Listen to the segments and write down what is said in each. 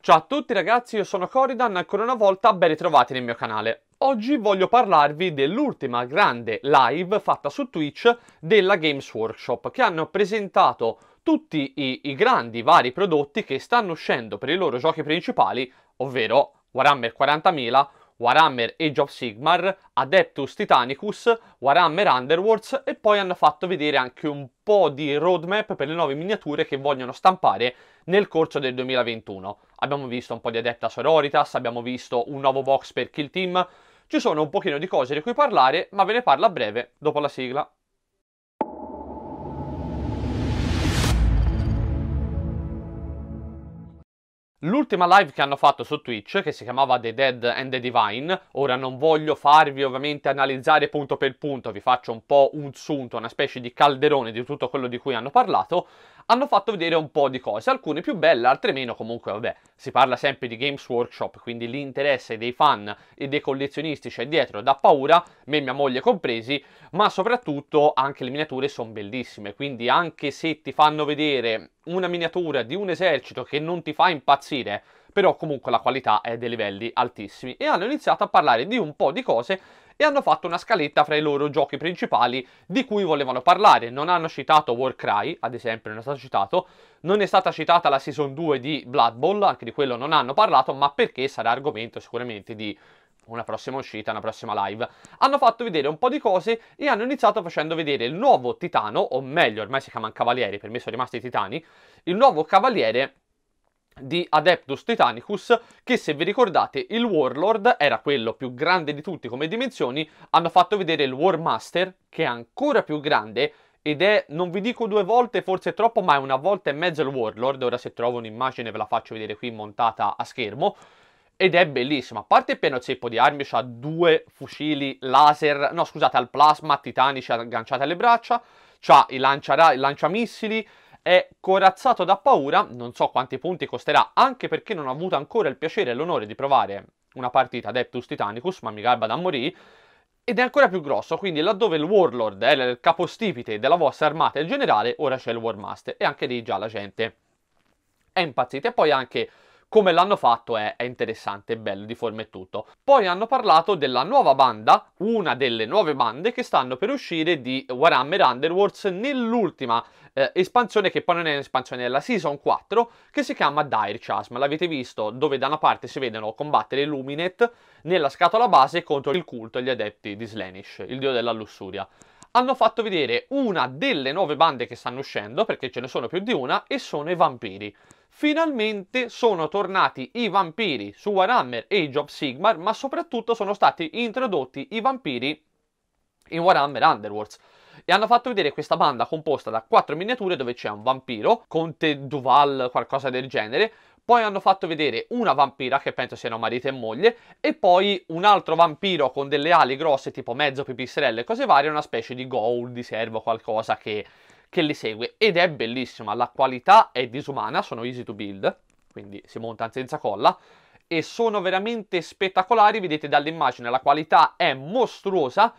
Ciao a tutti ragazzi, io sono Coridan, ancora una volta ben ritrovati nel mio canale. Oggi voglio parlarvi dell'ultima grande live fatta su Twitch della Games Workshop, che hanno presentato tutti i, i grandi vari prodotti che stanno uscendo per i loro giochi principali, ovvero Warhammer 40.000, Warhammer Age of Sigmar, Adeptus Titanicus, Warhammer Underworlds e poi hanno fatto vedere anche un po' di roadmap per le nuove miniature che vogliono stampare nel corso del 2021. Abbiamo visto un po' di Adepta Sororitas, abbiamo visto un nuovo box per Kill Team, ci sono un pochino di cose di cui parlare, ma ve ne parlo a breve dopo la sigla. L'ultima live che hanno fatto su Twitch, che si chiamava The Dead and the Divine, ora non voglio farvi ovviamente analizzare punto per punto, vi faccio un po' un sunto, una specie di calderone di tutto quello di cui hanno parlato, hanno fatto vedere un po' di cose, alcune più belle, altre meno, comunque vabbè, si parla sempre di Games Workshop, quindi l'interesse dei fan e dei collezionisti c'è dietro, da paura, me e mia moglie compresi, ma soprattutto anche le miniature sono bellissime, quindi anche se ti fanno vedere una miniatura di un esercito che non ti fa impazzire, però comunque la qualità è dei livelli altissimi e hanno iniziato a parlare di un po' di cose e hanno fatto una scaletta fra i loro giochi principali di cui volevano parlare. Non hanno citato Warcry, ad esempio, non è stato citato, non è stata citata la season 2 di Blood Bowl, anche di quello non hanno parlato, ma perché sarà argomento sicuramente di una prossima uscita, una prossima live. Hanno fatto vedere un po' di cose e hanno iniziato facendo vedere il nuovo titano, o meglio, ormai si chiamano cavalieri, per me sono rimasti titani, il nuovo cavaliere di Adeptus Titanicus che se vi ricordate il Warlord era quello più grande di tutti come dimensioni hanno fatto vedere il Warmaster che è ancora più grande ed è, non vi dico due volte, forse troppo, ma è una volta e mezzo il Warlord, ora se trovo un'immagine ve la faccio vedere qui montata a schermo, ed è bellissima, a parte il pieno zeppo di armi, ha due fucili laser, no scusate, al plasma titanici agganciati alle braccia, ha i, lancia, i lanciamissili, è corazzato da paura, non so quanti punti costerà, anche perché non ho avuto ancora il piacere e l'onore di provare una partita Adeptus Titanicus, ma mi garba da morì, ed è ancora più grosso, quindi laddove il Warlord è il capostipite della vostra armata e il generale, ora c'è il Warmaster e anche lì già la gente è impazzita. E poi anche come l'hanno fatto è, è interessante, è bello di forma e tutto. Poi hanno parlato della nuova banda, una delle nuove bande che stanno per uscire di Warhammer Underworlds nell'ultima eh, espansione che poi non è un'espansione, è la Season 4 che si chiama Dire Chasm. L'avete visto dove da una parte si vedono combattere Luminet nella scatola base contro il culto e gli adepti di Slanish, il dio della lussuria hanno fatto vedere una delle nuove bande che stanno uscendo, perché ce ne sono più di una, e sono i vampiri. Finalmente sono tornati i vampiri su Warhammer Age of Sigmar, ma soprattutto sono stati introdotti i vampiri in Warhammer Underworlds e hanno fatto vedere questa banda composta da quattro miniature dove c'è un vampiro, Conte Duval, qualcosa del genere, poi hanno fatto vedere una vampira che penso siano marito e moglie e poi un altro vampiro con delle ali grosse tipo mezzo pipistrello e cose varie, una specie di ghoul, di servo, qualcosa che che li segue ed è bellissima, la qualità è disumana, sono easy to build, quindi si montano senza colla e sono veramente spettacolari, vedete dall'immagine la qualità è mostruosa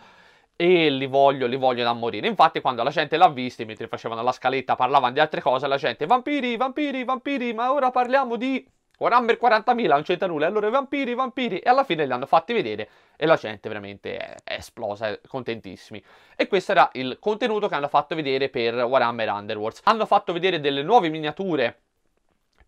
e li voglio, li voglio da morire. Infatti quando la gente l'ha vista, mentre facevano la scaletta, parlavano di altre cose, la gente vampiri, vampiri, vampiri, ma ora parliamo di Warhammer 40.000 non c'entra nulla, allora i vampiri, i vampiri, e alla fine li hanno fatti vedere e la gente veramente è, è esplosa, è contentissimi. E questo era il contenuto che hanno fatto vedere per Warhammer Underworlds. Hanno fatto vedere delle nuove miniature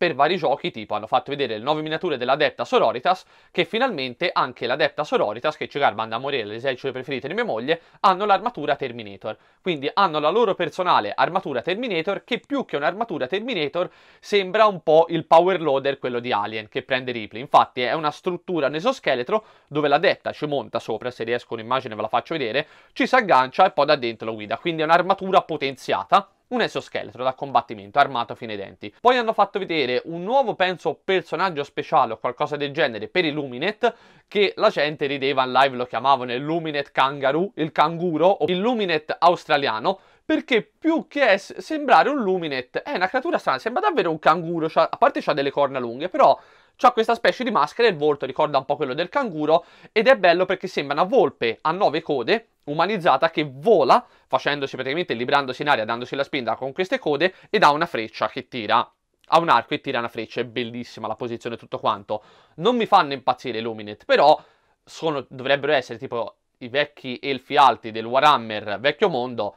per vari giochi, tipo hanno fatto vedere le nuove miniature dell'Adepta Sororitas, che finalmente anche l'Adepta Sororitas, che ci manda a morire l'esercito preferito di mia moglie, hanno l'armatura Terminator. Quindi hanno la loro personale armatura Terminator, che più che un'armatura Terminator sembra un po' il power loader, quello di Alien, che prende Ripley. Infatti è una struttura, un esoscheletro, dove l'Adepta ci monta sopra, se riesco un'immagine ve la faccio vedere, ci si aggancia e poi da dentro lo guida. Quindi è un'armatura potenziata un esoscheletro da combattimento armato fino ai denti. Poi hanno fatto vedere un nuovo, penso, personaggio speciale o qualcosa del genere per i Luminet, che la gente rideva in live, lo chiamavano il Luminet Kangaroo, il canguro o il Luminet australiano, perché più che sembrare un Luminet è una creatura strana, sembra davvero un canguro, cioè, a parte ha delle corna lunghe, però ha questa specie di maschera e il volto ricorda un po' quello del canguro ed è bello perché sembra una volpe a nove code umanizzata che vola facendosi praticamente librandosi in aria dandosi la spinta con queste code ed ha una freccia che tira ha un arco e tira una freccia è bellissima la posizione e tutto quanto non mi fanno impazzire i Luminet però sono, dovrebbero essere tipo i vecchi elfi alti del Warhammer vecchio mondo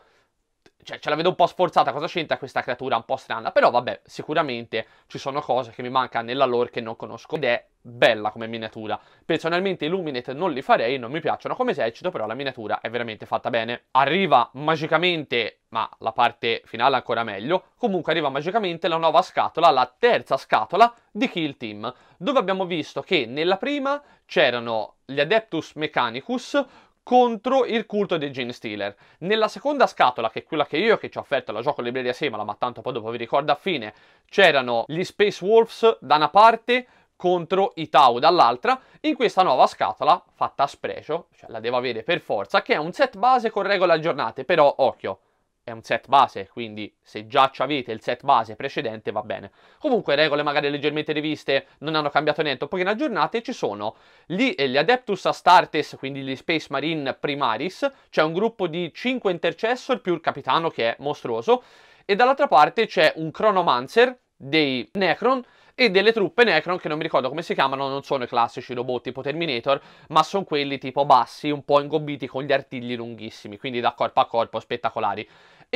cioè, ce la vedo un po' sforzata cosa c'entra questa creatura un po' strana, però vabbè, sicuramente ci sono cose che mi mancano nella lore che non conosco ed è bella come miniatura. Personalmente i Luminate non li farei, non mi piacciono come esercito, però la miniatura è veramente fatta bene. Arriva magicamente, ma la parte finale ancora meglio, comunque arriva magicamente la nuova scatola, la terza scatola di Kill Team, dove abbiamo visto che nella prima c'erano gli Adeptus Mechanicus contro il culto dei Gene Stealer. Nella seconda scatola, che è quella che io che ci ho offerto la gioco libreria Semala, ma tanto poi dopo vi ricordo a fine, c'erano gli Space Wolves da una parte contro i Tau dall'altra, in questa nuova scatola, fatta a sprecio, cioè la devo avere per forza, che è un set base con regole aggiornate, però occhio, è un set base, quindi se già avete il set base precedente va bene. Comunque regole magari leggermente riviste, non hanno cambiato niente, un pochino aggiornate, ci sono gli, eh, gli Adeptus Astartes, quindi gli Space Marine Primaris, c'è cioè un gruppo di 5 Intercessor più il capitano che è mostruoso, e dall'altra parte c'è un Chronomancer dei Necron, e delle truppe Necron che non mi ricordo come si chiamano, non sono i classici robot tipo Terminator, ma sono quelli tipo bassi, un po' ingobbiti con gli artigli lunghissimi, quindi da corpo a corpo spettacolari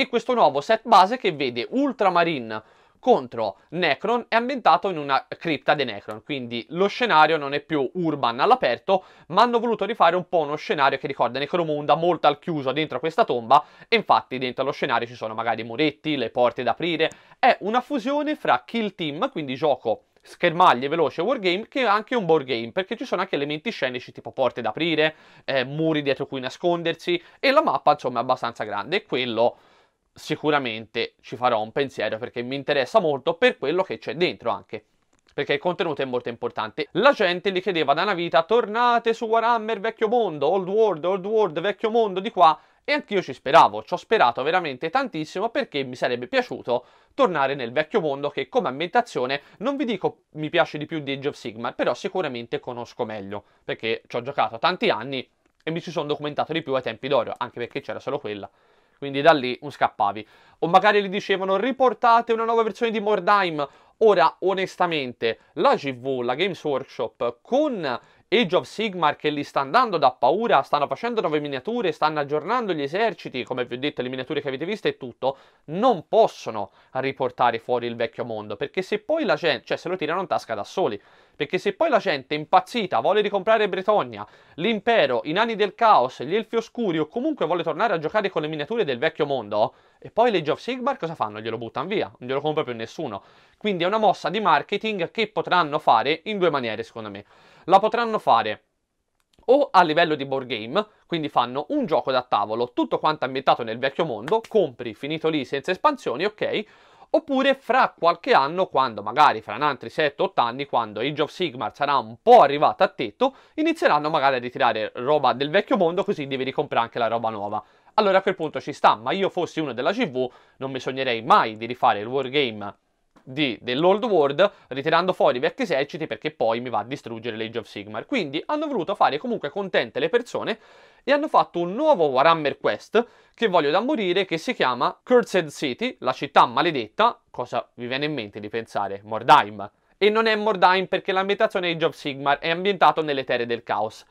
e questo nuovo set base che vede Ultramarine contro Necron è ambientato in una cripta di Necron, quindi lo scenario non è più urban all'aperto, ma hanno voluto rifare un po' uno scenario che ricorda Necromunda molto al chiuso dentro questa tomba, e infatti dentro lo scenario ci sono magari i muretti, le porte da aprire, è una fusione fra Kill Team, quindi gioco schermaglie veloce wargame che è anche un board game perché ci sono anche elementi scenici tipo porte da aprire, eh, muri dietro cui nascondersi e la mappa insomma è abbastanza grande e quello sicuramente ci farò un pensiero perché mi interessa molto per quello che c'è dentro anche perché il contenuto è molto importante. La gente gli chiedeva da una vita, tornate su Warhammer vecchio mondo, old world, old world, vecchio mondo di qua, e anch'io ci speravo, ci ho sperato veramente tantissimo perché mi sarebbe piaciuto tornare nel vecchio mondo che come ambientazione non vi dico mi piace di più di Age of Sigmar, però sicuramente conosco meglio, perché ci ho giocato tanti anni e mi ci sono documentato di più ai tempi d'oro, anche perché c'era solo quella quindi da lì non scappavi. O magari gli dicevano riportate una nuova versione di Mordheim. Ora, onestamente, la GV, la Games Workshop, con Age of Sigmar che li sta andando da paura, stanno facendo nuove miniature, stanno aggiornando gli eserciti, come vi ho detto le miniature che avete visto e tutto, non possono riportare fuori il vecchio mondo, perché se poi la gente, cioè se lo tirano in tasca da soli, perché se poi la gente impazzita vuole ricomprare Bretonia, l'impero, i nani del caos, gli elfi oscuri o comunque vuole tornare a giocare con le miniature del vecchio mondo, e poi Legge of Sigmar cosa fanno? Glielo buttano via, non glielo compra più nessuno. Quindi è una mossa di marketing che potranno fare in due maniere, secondo me. La potranno fare o a livello di board game, quindi fanno un gioco da tavolo, tutto quanto ambientato nel vecchio mondo, compri, finito lì senza espansioni, ok? Oppure fra qualche anno, quando magari fra un altri 7-8 anni, quando Age of Sigmar sarà un po' arrivata a tetto, inizieranno magari a ritirare roba del vecchio mondo così devi ricomprare anche la roba nuova allora a quel punto ci sta, ma io fossi uno della CV non mi sognerei mai di rifare il wargame di, dell'Old World ritirando fuori i vecchi eserciti perché poi mi va a distruggere l'Age of Sigmar. Quindi hanno voluto fare comunque contente le persone e hanno fatto un nuovo Warhammer Quest che voglio da morire che si chiama Cursed City, la città maledetta, cosa vi viene in mente di pensare? Mordheim. E non è Mordheim perché l'ambientazione Age of Sigmar è ambientato nelle terre del caos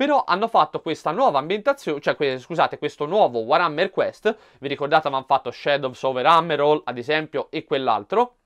però hanno fatto questa nuova ambientazione, cioè que- scusate, questo nuovo Warhammer Quest, vi ricordate avevano fatto Shadows over Hammerall ad esempio e quell'altro,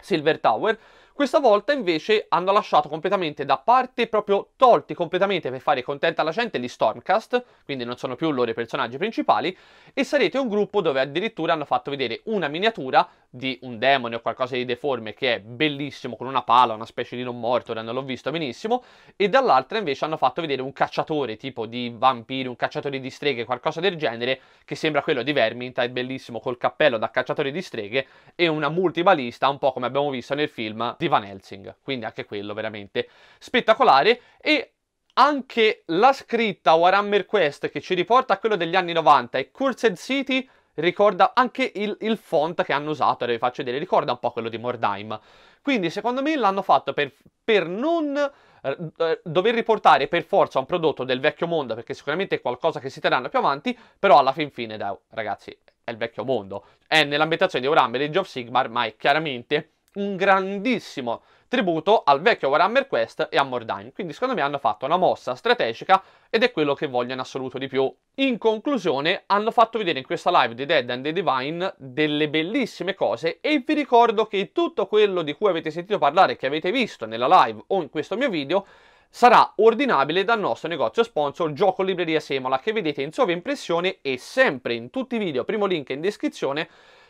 Silver Tower, questa volta invece hanno lasciato completamente da parte, proprio tolti completamente per fare contenta la gente gli Stormcast, quindi non sono più loro i personaggi principali, e sarete un gruppo dove addirittura hanno fatto vedere una miniatura di un demone o qualcosa di deforme che è bellissimo con una pala, una specie di non morto, ora non l'ho visto benissimo, e dall'altra invece hanno fatto vedere un cacciatore tipo di vampiri, un cacciatore di streghe, qualcosa del genere, che sembra quello di Verminta, è bellissimo col cappello da cacciatore di streghe e una multibalista, un po' come abbiamo visto nel film di di Van Helsing, quindi anche quello veramente spettacolare e anche la scritta Warhammer Quest che ci riporta a quello degli anni 90 e Cursed City ricorda anche il, il font che hanno usato, vi faccio vedere, ricorda un po' quello di Mordheim. Quindi secondo me l'hanno fatto per, per non eh, eh, dover riportare per forza un prodotto del vecchio mondo, perché sicuramente è qualcosa che si terranno più avanti, però alla fin fine, dai, oh, ragazzi, è il vecchio mondo. È nell'ambientazione di Warhammer Age of Sigmar, ma è chiaramente un grandissimo tributo al vecchio Warhammer Quest e a Mordain. Quindi secondo me hanno fatto una mossa strategica ed è quello che voglio in assoluto di più. In conclusione hanno fatto vedere in questa live di Dead and the Divine delle bellissime cose e vi ricordo che tutto quello di cui avete sentito parlare, che avete visto nella live o in questo mio video, sarà ordinabile dal nostro negozio sponsor Gioco Libreria Semola che vedete in sovraimpressione e sempre in tutti i video, primo link in descrizione,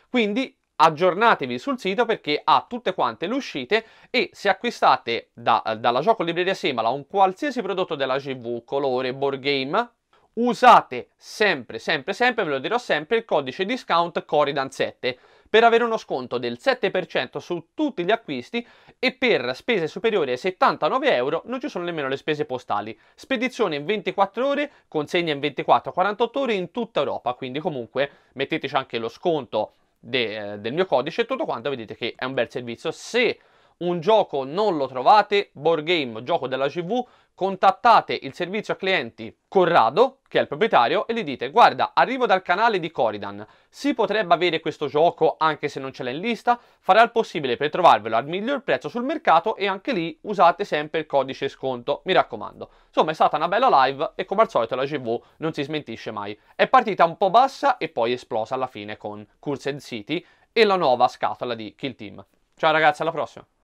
quindi aggiornatevi sul sito perché ha tutte quante le uscite e se acquistate da, dalla Gioco Libreria Semala un qualsiasi prodotto della GV, colore, board game, usate sempre, sempre, sempre, ve lo dirò sempre, il codice discount Coridan7 per avere uno sconto del 7% su tutti gli acquisti e per spese superiori ai 79 euro non ci sono nemmeno le spese postali. Spedizione in 24 ore, consegna in 24-48 ore in tutta Europa, quindi comunque metteteci anche lo sconto de, eh, del mio codice e tutto quanto vedete che è un bel servizio se un gioco non lo trovate, board game, gioco della CV, contattate il servizio a clienti Corrado, che è il proprietario, e gli dite guarda, arrivo dal canale di Coridan, si potrebbe avere questo gioco anche se non ce l'è in lista, farà il possibile per trovarvelo al miglior prezzo sul mercato e anche lì usate sempre il codice sconto, mi raccomando. Insomma è stata una bella live e come al solito la GV non si smentisce mai. È partita un po' bassa e poi esplosa alla fine con Cursed City e la nuova scatola di Kill Team. Ciao ragazzi, alla prossima!